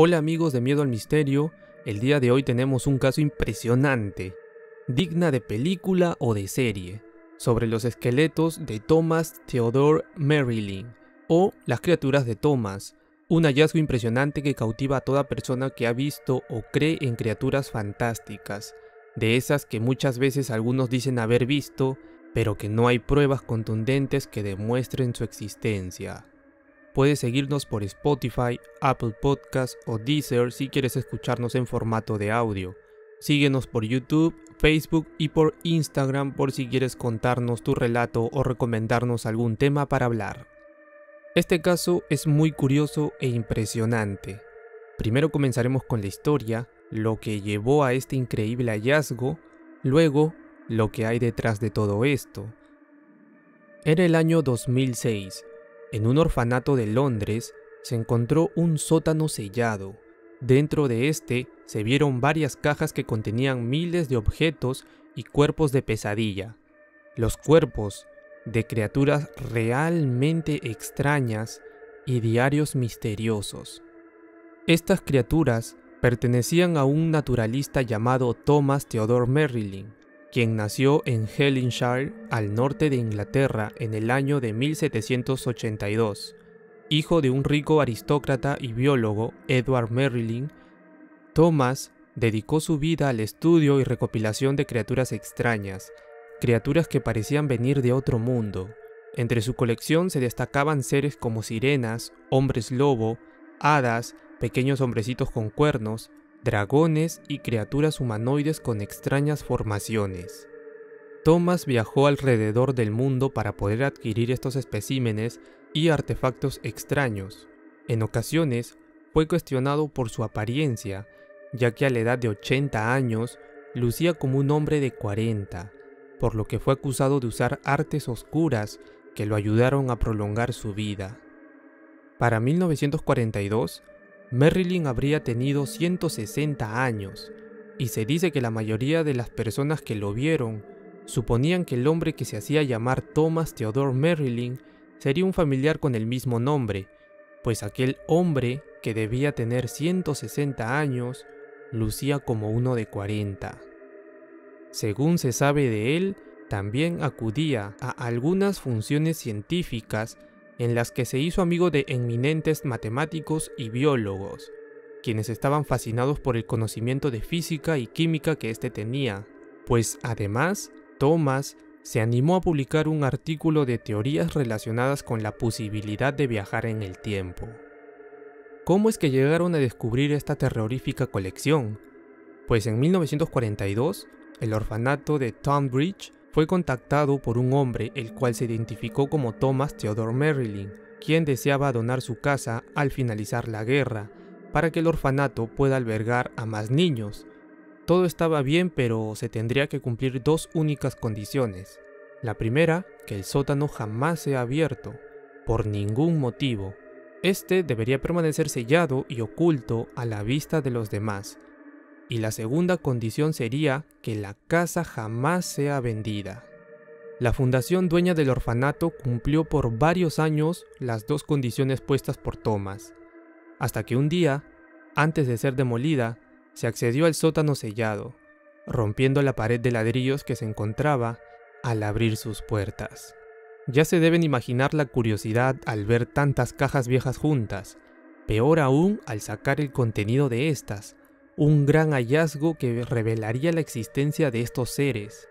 Hola amigos de Miedo al Misterio, el día de hoy tenemos un caso impresionante, digna de película o de serie, sobre los esqueletos de Thomas Theodore Marilyn, o las criaturas de Thomas, un hallazgo impresionante que cautiva a toda persona que ha visto o cree en criaturas fantásticas, de esas que muchas veces algunos dicen haber visto, pero que no hay pruebas contundentes que demuestren su existencia. Puedes seguirnos por Spotify, Apple Podcasts o Deezer si quieres escucharnos en formato de audio. Síguenos por YouTube, Facebook y por Instagram por si quieres contarnos tu relato o recomendarnos algún tema para hablar. Este caso es muy curioso e impresionante. Primero comenzaremos con la historia, lo que llevó a este increíble hallazgo, luego lo que hay detrás de todo esto. Era el año 2006 en un orfanato de Londres se encontró un sótano sellado. Dentro de este se vieron varias cajas que contenían miles de objetos y cuerpos de pesadilla. Los cuerpos de criaturas realmente extrañas y diarios misteriosos. Estas criaturas pertenecían a un naturalista llamado Thomas Theodore Merrilyn, quien nació en Helenshire, al norte de Inglaterra, en el año de 1782. Hijo de un rico aristócrata y biólogo, Edward Merrilyn, Thomas dedicó su vida al estudio y recopilación de criaturas extrañas, criaturas que parecían venir de otro mundo. Entre su colección se destacaban seres como sirenas, hombres lobo, hadas, pequeños hombrecitos con cuernos, dragones y criaturas humanoides con extrañas formaciones. Thomas viajó alrededor del mundo para poder adquirir estos especímenes y artefactos extraños. En ocasiones fue cuestionado por su apariencia, ya que a la edad de 80 años lucía como un hombre de 40, por lo que fue acusado de usar artes oscuras que lo ayudaron a prolongar su vida. Para 1942, Marilyn habría tenido 160 años, y se dice que la mayoría de las personas que lo vieron suponían que el hombre que se hacía llamar Thomas Theodore Marilyn sería un familiar con el mismo nombre, pues aquel hombre que debía tener 160 años lucía como uno de 40. Según se sabe de él, también acudía a algunas funciones científicas en las que se hizo amigo de eminentes matemáticos y biólogos, quienes estaban fascinados por el conocimiento de física y química que éste tenía, pues además, Thomas se animó a publicar un artículo de teorías relacionadas con la posibilidad de viajar en el tiempo. ¿Cómo es que llegaron a descubrir esta terrorífica colección? Pues en 1942, el orfanato de Tonbridge fue contactado por un hombre el cual se identificó como Thomas Theodore Marilyn, quien deseaba donar su casa al finalizar la guerra, para que el orfanato pueda albergar a más niños. Todo estaba bien, pero se tendría que cumplir dos únicas condiciones. La primera, que el sótano jamás sea abierto, por ningún motivo. Este debería permanecer sellado y oculto a la vista de los demás, y la segunda condición sería que la casa jamás sea vendida. La fundación dueña del orfanato cumplió por varios años las dos condiciones puestas por Thomas, hasta que un día, antes de ser demolida, se accedió al sótano sellado, rompiendo la pared de ladrillos que se encontraba al abrir sus puertas. Ya se deben imaginar la curiosidad al ver tantas cajas viejas juntas, peor aún al sacar el contenido de estas, un gran hallazgo que revelaría la existencia de estos seres.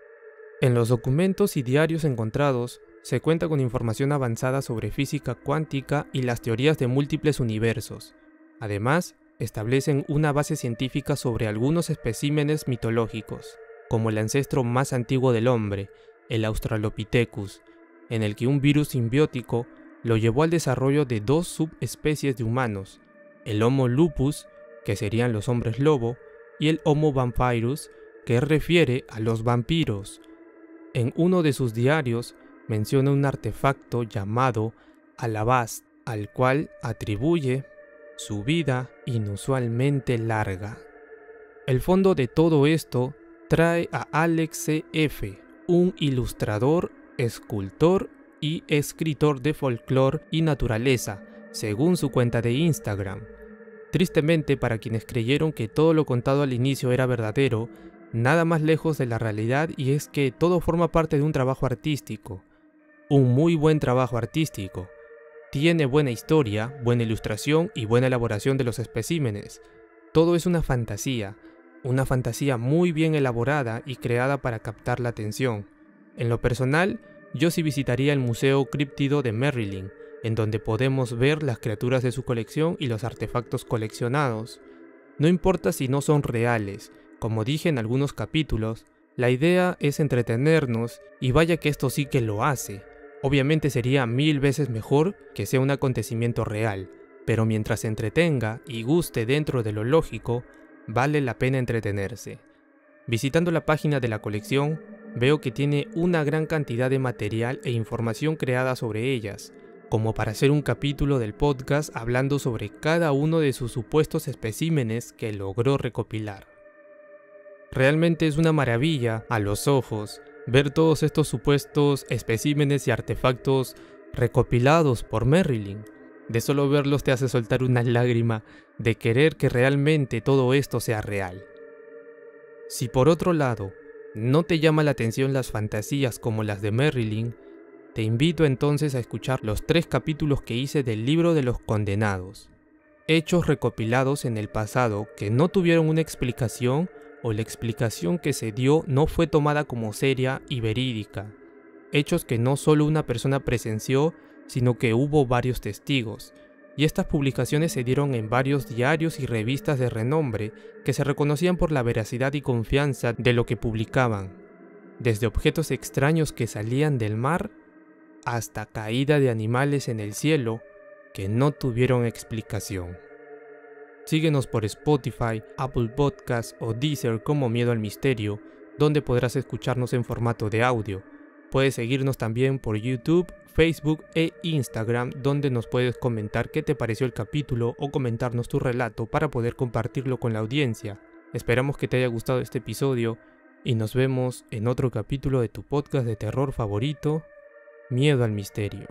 En los documentos y diarios encontrados, se cuenta con información avanzada sobre física cuántica y las teorías de múltiples universos. Además, establecen una base científica sobre algunos especímenes mitológicos, como el ancestro más antiguo del hombre, el Australopithecus, en el que un virus simbiótico lo llevó al desarrollo de dos subespecies de humanos, el Homo lupus que serían los hombres lobo, y el Homo Vampirus, que refiere a los vampiros. En uno de sus diarios menciona un artefacto llamado Alabast, al cual atribuye su vida inusualmente larga. El fondo de todo esto trae a Alex F., un ilustrador, escultor y escritor de folclore y naturaleza, según su cuenta de Instagram. Tristemente para quienes creyeron que todo lo contado al inicio era verdadero, nada más lejos de la realidad y es que todo forma parte de un trabajo artístico, un muy buen trabajo artístico. Tiene buena historia, buena ilustración y buena elaboración de los especímenes. Todo es una fantasía, una fantasía muy bien elaborada y creada para captar la atención. En lo personal, yo sí visitaría el Museo Críptido de Maryland, en donde podemos ver las criaturas de su colección y los artefactos coleccionados. No importa si no son reales, como dije en algunos capítulos, la idea es entretenernos y vaya que esto sí que lo hace. Obviamente sería mil veces mejor que sea un acontecimiento real, pero mientras se entretenga y guste dentro de lo lógico, vale la pena entretenerse. Visitando la página de la colección, veo que tiene una gran cantidad de material e información creada sobre ellas, como para hacer un capítulo del podcast hablando sobre cada uno de sus supuestos especímenes que logró recopilar. Realmente es una maravilla, a los ojos, ver todos estos supuestos especímenes y artefactos recopilados por Merrilyn. De solo verlos te hace soltar una lágrima de querer que realmente todo esto sea real. Si por otro lado, no te llama la atención las fantasías como las de Merrilyn, te invito entonces a escuchar los tres capítulos que hice del libro de los condenados, hechos recopilados en el pasado que no tuvieron una explicación o la explicación que se dio no fue tomada como seria y verídica, hechos que no solo una persona presenció, sino que hubo varios testigos, y estas publicaciones se dieron en varios diarios y revistas de renombre que se reconocían por la veracidad y confianza de lo que publicaban, desde objetos extraños que salían del mar hasta caída de animales en el cielo que no tuvieron explicación. Síguenos por Spotify, Apple Podcasts o Deezer como Miedo al Misterio, donde podrás escucharnos en formato de audio. Puedes seguirnos también por YouTube, Facebook e Instagram, donde nos puedes comentar qué te pareció el capítulo o comentarnos tu relato para poder compartirlo con la audiencia. Esperamos que te haya gustado este episodio y nos vemos en otro capítulo de tu podcast de terror favorito, Miedo al misterio.